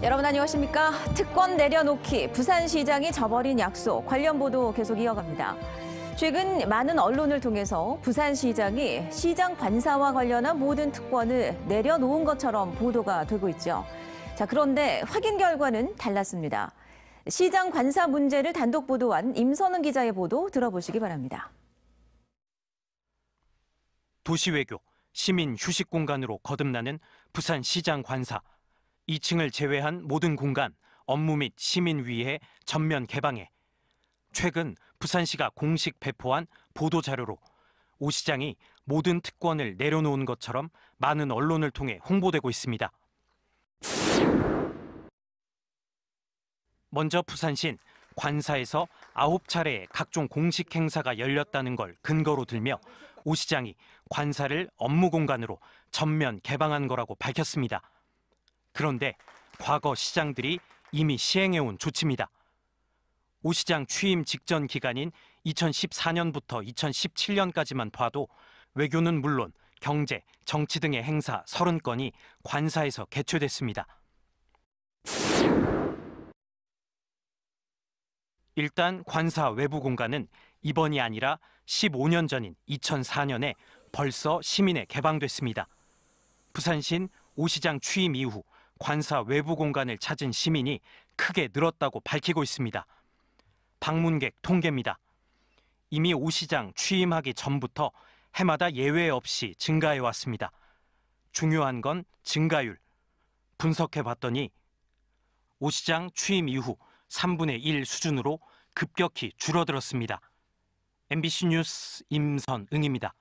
여러분 안녕하십니까? 특권 내려놓기, 부산시장이 저버린 약속, 관련 보도 계속 이어갑니다. 최근 많은 언론을 통해서 부산시장이 시장 관사와 관련한 모든 특권을 내려놓은 것처럼 보도가 되고 있죠. 자, 그런데 확인 결과는 달랐습니다. 시장 관사 문제를 단독 보도한 임선은 기자의 보도 들어보시기 바랍니다. 도시 외교, 시민 휴식 공간으로 거듭나는 부산시장 관사. 2층을 제외한 모든 공간, 업무 및 시민 위해 전면 개방해 최근 부산시가 공식 배포한 보도 자료로 오 시장이 모든 특권을 내려놓은 것처럼 많은 언론을 통해 홍보되고 있습니다. 먼저 부산시 관사에서 9차례의 각종 공식 행사가 열렸다는 걸 근거로 들며 오 시장이 관사를 업무 공간으로 전면 개방한 거라고 밝혔습니다. 그런데 과거 시장들이 이미 시행해온 조치입니다. 오 시장 취임 직전 기간인 2014년부터 2017년까지만 봐도 외교는 물론 경제, 정치 등의 행사 30건이 관사에서 개최됐습니다. 일단 관사 외부 공간은 이번이 아니라 15년 전인 2004년에 벌써 시민에 개방됐습니다. 부산신 오 시장 취임 이후 관사 외부 공간을 찾은 시민이 크게 늘었다고 밝히고 있습니다. 방문객 통계입니다. 이미 오 시장 취임하기 전부터 해마다 예외 없이 증가해 왔습니다. 중요한 건 증가율. 분석해 봤더니 오 시장 취임 이후 3분의 1 수준으로 급격히 줄어들었습니다. MBC 뉴스 임선응입니다.